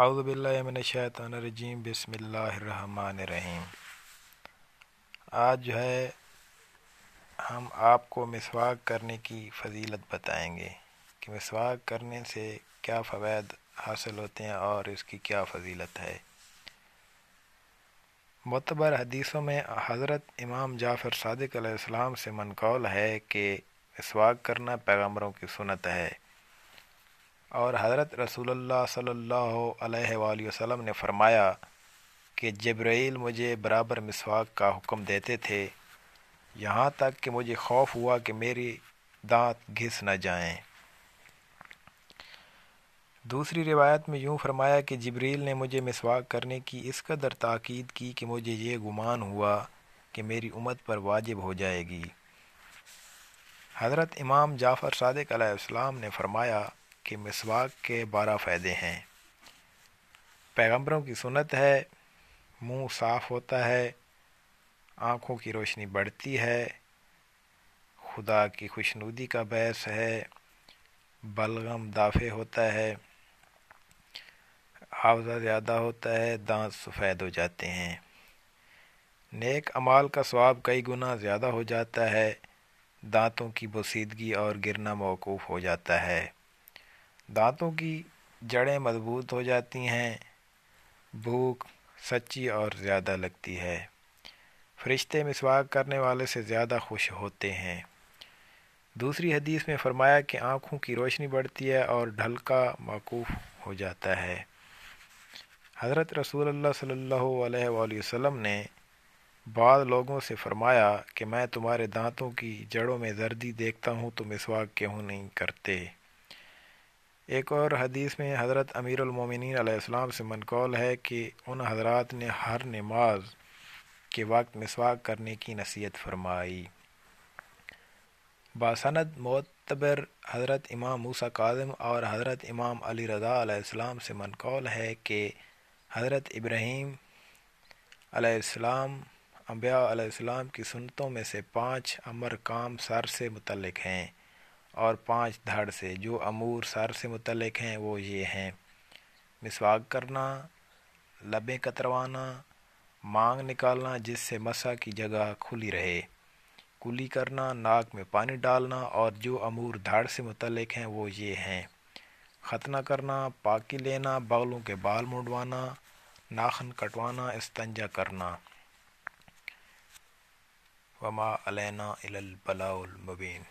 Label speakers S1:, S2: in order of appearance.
S1: आउज़बिल्लिमिनशैतरजीम बसमीम आज जो है हम आपको मिसवाक करने की फजीलत बताएंगे कि मिसवाक करने से क्या फ़वाद हासिल होते हैं और इसकी क्या फजीलत है मतबर हदीसों में हज़रत इमाम जाफ़र सदक़ल से मनकौल है कि मिसवाक करना पैगम्बरों की सुनत है और हज़रत रसूलुल्लाह सल्लल्लाहु अलैहि वसल्लम ने फरमाया कि जब्राइल मुझे बराबर मिसवाक का हुक्म देते थे यहाँ तक कि मुझे खौफ हुआ कि मेरी दांत घिस न जाएं। दूसरी रिवायत में यूँ फरमाया कि जबरील ने मुझे मिसवाक करने की इस कदर ताक़द की कि मुझे ये गुमान हुआ कि मेरी उम्मत पर वाजिब हो जाएगी हज़रत इमाम जाफ़र सदक ने फ़रमाया कि मिसवाक के बारह फ़ायदे हैं पैगंबरों की सुनत है मुंह साफ होता है आँखों की रोशनी बढ़ती है खुदा की खुशनुदी का बहस है बलगम दाफे होता है हावजा ज़्यादा होता है दांत सफ़ेद हो जाते हैं नेक अमाल का स्वाब कई गुना ज़्यादा हो जाता है दांतों की बसीदगी और गिरना मौकूफ़ हो जाता है दांतों की जड़ें मजबूत हो जाती हैं भूख सच्ची और ज़्यादा लगती है फरिश्ते मिसवाक करने वाले से ज़्यादा खुश होते हैं दूसरी हदीस में फरमाया कि आँखों की रोशनी बढ़ती है और ढलका मौकूफ़ हो जाता है हज़रत रसूल सल्लल्लाहु ने बाद लोगों से फरमाया कि मैं तुम्हारे दांतों की जड़ों में जर्दी देखता हूँ तो मिसवाक क्यों नहीं करते एक और हदीस में हज़रत अमीरमिन से मनकौल है कि उन हजरात ने हर नमाज के वक्त मिसवाक करने की नसीहत फरमाई बासनत मोतबर हज़रत इमाम मूसा काजम और हज़रत इमाम अली रज़ा से मनकौल है कि हज़रत इब्राहीम आसमाम अम्बिया की सुनतों में से पाँच अमर काम सर से मुतलक हैं और पांच धड़ से जो अमूर सर से मुतलक हैं वो ये हैं मिसवाक करना लबें कतरवाना मांग निकालना जिससे मसा की जगह खुली रहे कुली करना नाक में पानी डालना और जो अमूर धाड़ से मुतलक हैं वो ये हैं खतना करना पाकी लेना बगलों के बाल मुंडवाना नाखन कटवाना इस्तंजा करना वमा अलैना इलल बलाउल मुबीन